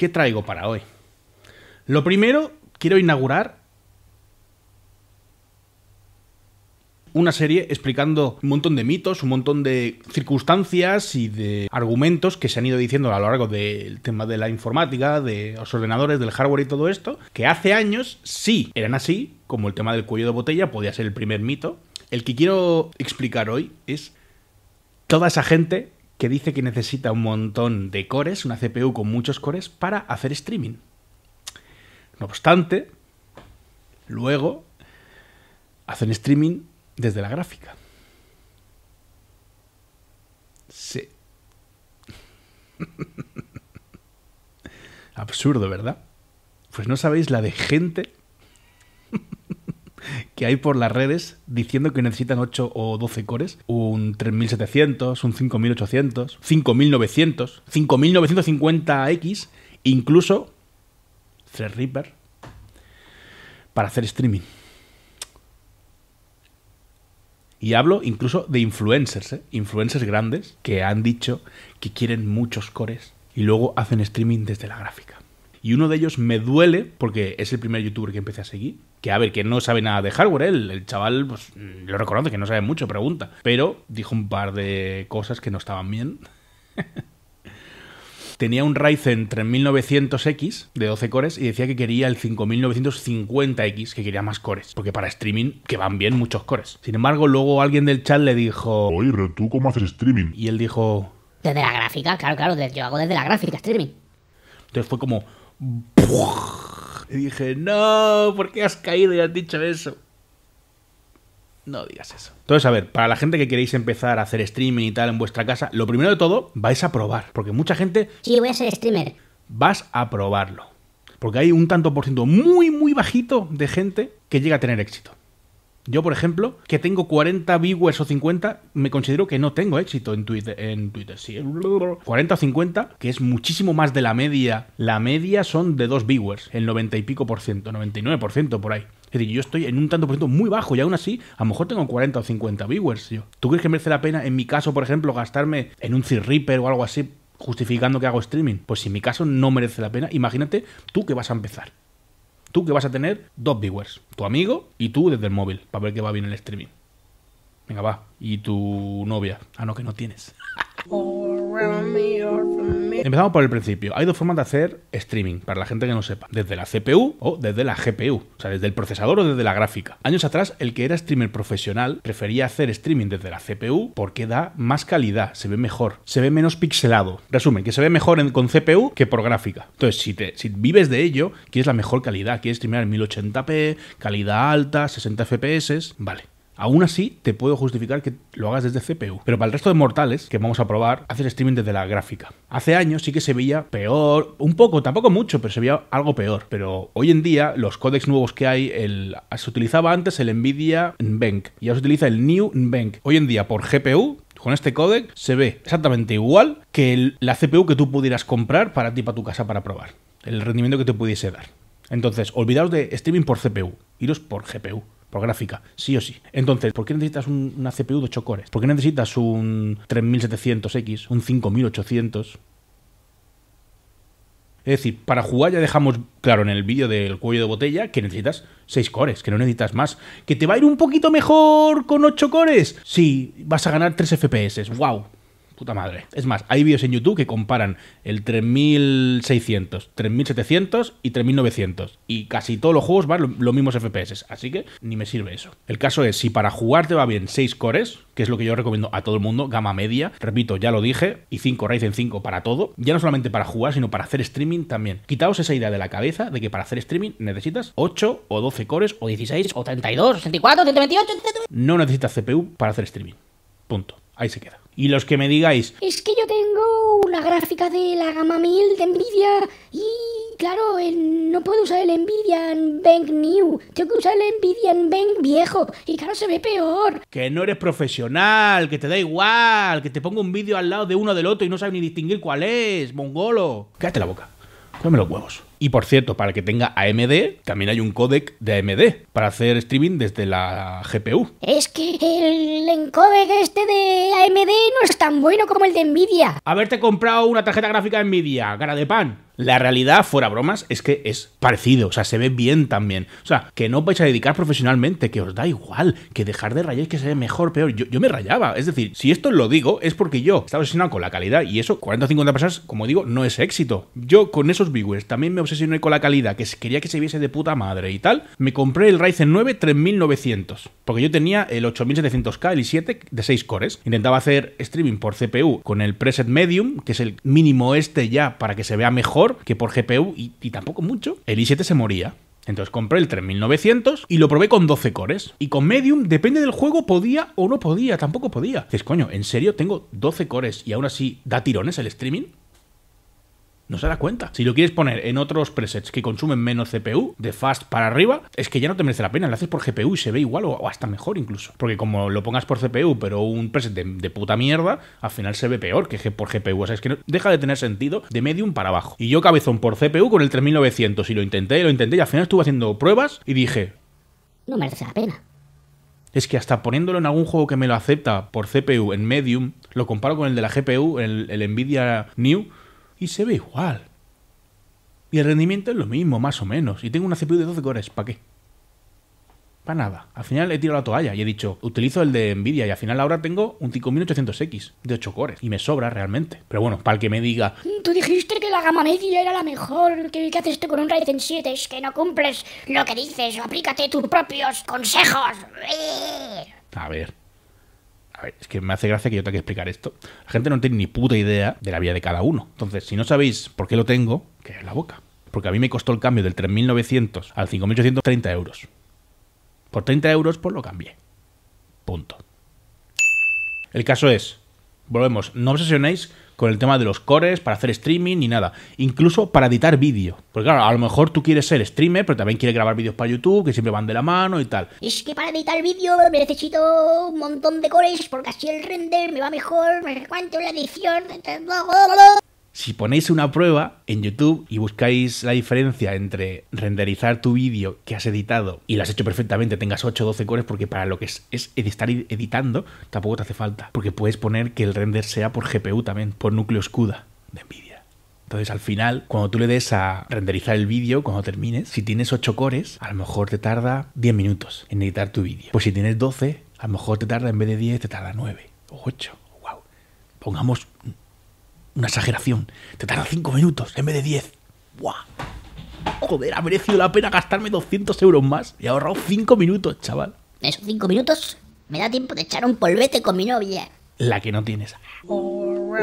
¿Qué traigo para hoy? Lo primero, quiero inaugurar una serie explicando un montón de mitos, un montón de circunstancias y de argumentos que se han ido diciendo a lo largo del tema de la informática, de los ordenadores, del hardware y todo esto, que hace años sí eran así, como el tema del cuello de botella podía ser el primer mito. El que quiero explicar hoy es toda esa gente que dice que necesita un montón de cores, una CPU con muchos cores, para hacer streaming. No obstante, luego hacen streaming desde la gráfica. Sí. Absurdo, ¿verdad? Pues no sabéis la de gente que hay por las redes diciendo que necesitan 8 o 12 cores, un 3700, un 5800, 5900, 5950X, incluso Threadripper para hacer streaming. Y hablo incluso de influencers, ¿eh? influencers grandes que han dicho que quieren muchos cores y luego hacen streaming desde la gráfica. Y uno de ellos me duele porque es el primer youtuber que empecé a seguir. Que a ver, que no sabe nada de hardware, el chaval, pues lo reconoce, que no sabe mucho, pregunta. Pero dijo un par de cosas que no estaban bien. Tenía un Ryzen 3900X de 12 cores y decía que quería el 5950X, que quería más cores, porque para streaming que van bien muchos cores. Sin embargo, luego alguien del chat le dijo... Oye, tú cómo haces streaming. Y él dijo... Desde la gráfica, claro, claro, yo hago desde la gráfica streaming. Entonces fue como, y dije, no, ¿por qué has caído y has dicho eso? No digas eso. Entonces, a ver, para la gente que queréis empezar a hacer streaming y tal en vuestra casa, lo primero de todo, vais a probar. Porque mucha gente... Sí, voy a ser streamer. Vas a probarlo. Porque hay un tanto por ciento muy, muy bajito de gente que llega a tener éxito. Yo, por ejemplo, que tengo 40 viewers o 50, me considero que no tengo éxito en Twitter. En Twitter, sí. 40 o 50, que es muchísimo más de la media. La media son de dos viewers, el 90 y pico por ciento, 99% por ahí. Es decir, yo estoy en un tanto por ciento muy bajo y aún así, a lo mejor tengo 40 o 50 viewers. ¿Tú crees que merece la pena, en mi caso, por ejemplo, gastarme en un Reaper o algo así, justificando que hago streaming? Pues si en mi caso no merece la pena. Imagínate tú que vas a empezar. Tú que vas a tener dos viewers, tu amigo y tú desde el móvil, para ver que va bien el streaming. Venga, va. Y tu novia. Ah, no, que no tienes. Eh, empezamos por el principio. Hay dos formas de hacer streaming, para la gente que no sepa. Desde la CPU o desde la GPU. O sea, desde el procesador o desde la gráfica. Años atrás, el que era streamer profesional prefería hacer streaming desde la CPU porque da más calidad, se ve mejor, se ve menos pixelado. Resumen, que se ve mejor con CPU que por gráfica. Entonces, si, te, si vives de ello, quieres la mejor calidad. Quieres streamear en 1080p, calidad alta, 60 FPS. Vale. Aún así, te puedo justificar que lo hagas desde CPU. Pero para el resto de mortales que vamos a probar, haces streaming desde la gráfica. Hace años sí que se veía peor, un poco, tampoco mucho, pero se veía algo peor. Pero hoy en día, los códecs nuevos que hay, el, se utilizaba antes el NVIDIA NVENC y ahora se utiliza el New NVENC. Hoy en día, por GPU, con este codec se ve exactamente igual que la CPU que tú pudieras comprar para ti, para tu casa, para probar. El rendimiento que te pudiese dar. Entonces, olvidaos de streaming por CPU, iros por GPU por gráfica, sí o sí. Entonces, ¿por qué necesitas un, una CPU de 8 cores? ¿Por qué necesitas un 3700X, un 5800? Es decir, para jugar ya dejamos claro en el vídeo del cuello de botella que necesitas 6 cores, que no necesitas más. ¿Que te va a ir un poquito mejor con 8 cores? Sí, vas a ganar 3 FPS. ¡Wow! madre. Es más, hay vídeos en YouTube que comparan el 3600, 3700 y 3900. Y casi todos los juegos van los mismos FPS. Así que ni me sirve eso. El caso es, si para jugar te va bien 6 cores, que es lo que yo recomiendo a todo el mundo, gama media, repito, ya lo dije, y 5 en 5 para todo, ya no solamente para jugar, sino para hacer streaming también. Quitaos esa idea de la cabeza de que para hacer streaming necesitas 8 o 12 cores, o 16, o 32, 64, o 128. No necesitas CPU para hacer streaming. Punto. Ahí se queda. Y los que me digáis... Es que yo tengo una gráfica de la gama 1000 de Nvidia y claro, no puedo usar el Nvidia Bank New. Tengo que usar el Nvidia Bank viejo. Y claro, se ve peor. Que no eres profesional, que te da igual, que te pongo un vídeo al lado de uno del otro y no sabes ni distinguir cuál es, mongolo. Cállate la boca. Cómeme los huevos. Y por cierto, para que tenga AMD, también hay un codec de AMD para hacer streaming desde la GPU. Es que el encodec este de es tan bueno como el de Nvidia. Haberte comprado una tarjeta gráfica de Nvidia, cara de pan. La realidad, fuera bromas, es que es parecido, o sea, se ve bien también. O sea, que no vais a dedicar profesionalmente, que os da igual, que dejar de rayar que se ve mejor, peor. Yo, yo me rayaba, es decir, si esto lo digo es porque yo estaba obsesionado con la calidad y eso, 40 o 50 personas, como digo, no es éxito. Yo con esos viewers también me obsesioné con la calidad, que quería que se viese de puta madre y tal. Me compré el Ryzen 9 3900, porque yo tenía el 8700K, el i7 de 6 cores. Intentaba hacer streaming por CPU con el preset medium, que es el mínimo este ya para que se vea mejor que por GPU y tampoco mucho, el i7 se moría. Entonces compré el 3900 y lo probé con 12 cores. Y con Medium, depende del juego, podía o no podía, tampoco podía. Dices, coño, ¿en serio tengo 12 cores y aún así da tirones el streaming? no se da cuenta. Si lo quieres poner en otros presets que consumen menos CPU, de fast para arriba, es que ya no te merece la pena. Lo haces por GPU y se ve igual o, hasta mejor incluso. Porque como lo pongas por CPU, pero un preset de, puta mierda, al final se ve peor que por GPU. O sea, es que deja de tener sentido de medium para abajo. Y yo cabezón por CPU con el 3900 y lo intenté, lo intenté y al final estuve haciendo pruebas y dije... No merece la pena. Es que hasta poniéndolo en algún juego que me lo acepta por CPU en medium, lo comparo con el de la GPU, el, el Nvidia New, y se ve igual. Y el rendimiento es lo mismo, más o menos. Y tengo una CPU de 12 cores, ¿para qué? Para nada. Al final he tirado la toalla y he dicho, utilizo el de Nvidia y al final ahora tengo un 5800X de 8 cores y me sobra realmente. Pero bueno, para el que me diga... Tú dijiste que la gama media era la mejor, que, haces tú con un Ryzen 7, es que no cumples lo que dices, aplícate tus propios consejos. A ver, a ver, es que me hace gracia que yo tenga que explicar esto. La gente no tiene ni puta idea de la vida de cada uno. Entonces, si no sabéis por qué lo tengo, que es la boca. Porque a mí me costó el cambio del 3.900 al 5830 30 euros. Por 30 euros, pues lo cambié. Punto. El caso es, volvemos, no obsesionéis con el tema de los cores, para hacer streaming ni nada. Incluso para editar vídeo. Porque claro, a lo mejor tú quieres ser streamer, pero también quieres grabar vídeos para YouTube, que siempre van de la mano y tal. Es que para editar vídeo me necesito un montón de cores, porque así el render me va mejor, Me recuento la edición... Si ponéis una prueba en YouTube y buscáis la diferencia entre renderizar tu vídeo que has editado y lo has hecho perfectamente, tengas 8 o 12 cores, porque para lo que es, estar editando tampoco te hace falta, porque puedes poner que el render sea por GPU también, por núcleo escuda de Nvidia. Entonces al final, cuando tú le des a renderizar el vídeo, cuando termines, si tienes 8 cores, a lo mejor te tarda 10 minutos en editar tu vídeo. Pues si tienes 12, a lo mejor te tarda en vez de 10, te tarda 9 o 8. ¡Wow! Pongamos una exageración. Te tarda 5 minutos en vez de 10. ¡Buah! Joder, ha merecido la pena gastarme 200 euros más y he ahorrado 5 minutos, chaval. Esos 5 minutos me da tiempo de echar un polvete con mi novia. La que no tienes.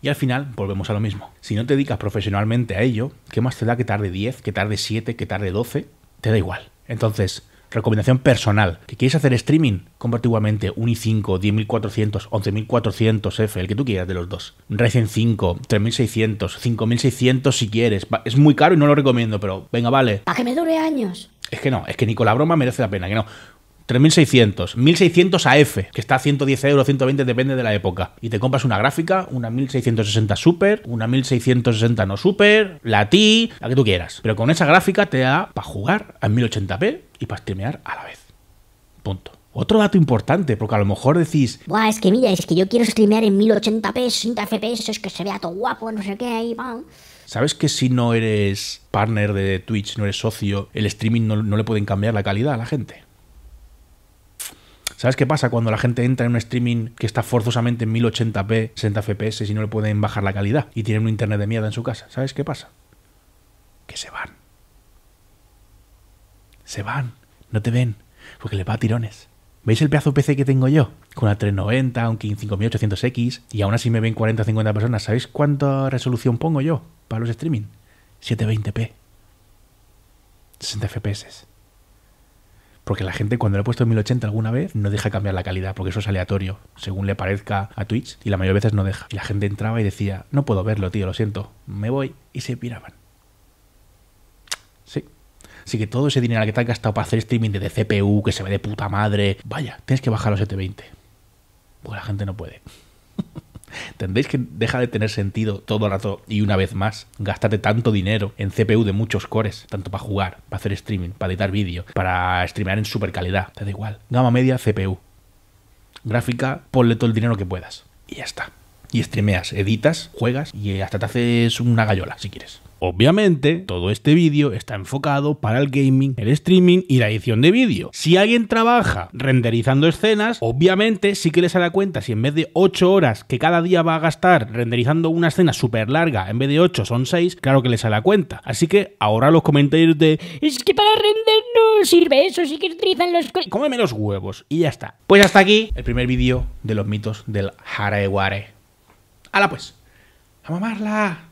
Y al final volvemos a lo mismo. Si no te dedicas profesionalmente a ello, ¿qué más te da que tarde 10, que tarde 7, que tarde 12? Te da igual. Entonces, recomendación personal, que quieres hacer streaming, compra igualmente un i5, 10400, 11400F, el que tú quieras de los dos. Un Ryzen 5, 3600, 5600 si quieres. Es muy caro y no lo recomiendo, pero venga, vale. Para que me dure años. Es que no, es que ni Nicolás Broma merece la pena, que no. 3600, 1600 AF, que está a 110 euros, 120, depende de la época. Y te compras una gráfica, una 1660 Super, una 1660 no Super, la T, la que tú quieras. Pero con esa gráfica te da para jugar a 1080p y para streamear a la vez. Punto. Otro dato importante, porque a lo mejor decís, Buah, es que mira, es que yo quiero streamear en 1080p, 60 FPS, es que se vea todo guapo, no sé qué, ahí, ¿Sabes que si no eres partner de Twitch, no eres socio, el streaming no, no le pueden cambiar la calidad a la gente? ¿Sabes qué pasa cuando la gente entra en un streaming que está forzosamente en 1080p, 60 fps y no le pueden bajar la calidad y tienen un internet de mierda en su casa? ¿Sabes qué pasa? Que se van. Se van. No te ven. Porque le va a tirones. ¿Veis el pedazo PC que tengo yo? Con una 390, un 5800X y aún así me ven 40 o 50 personas. ¿Sabéis cuánta resolución pongo yo para los streaming? 720p. 60 fps. Porque la gente cuando lo he puesto en 1080 alguna vez no deja cambiar la calidad porque eso es aleatorio, según le parezca a Twitch y la mayoría de veces no deja. Y la gente entraba y decía, no puedo verlo, tío, lo siento, me voy y se piraban. Sí. Así que todo ese dinero que te han gastado para hacer streaming de CPU, que se ve de puta madre, vaya, tienes que bajar a los 720. Pues la gente no puede. ¿Tendréis que deja de tener sentido todo el rato y una vez más gastarte tanto dinero en CPU de muchos cores, tanto para jugar, para hacer streaming, para editar vídeo, para streamear en super calidad? Te da igual. Gama media, CPU. Gráfica, ponle todo el dinero que puedas. Y ya está. Y streameas, editas, juegas y hasta te haces una gallola si quieres. Obviamente, todo este vídeo está enfocado para el gaming, el streaming y la edición de vídeo. Si alguien trabaja renderizando escenas, obviamente sí que les hará cuenta si en vez de 8 horas que cada día va a gastar renderizando una escena súper larga, en vez de 8 son 6, claro que les hará cuenta. Así que ahora los comentarios de... Es que para render no sirve eso, sí que utilizan los... Cómeme los huevos y ya está. Pues hasta aquí el primer vídeo de los mitos del Haraeware, ¡Hala pues! ¡A mamarla!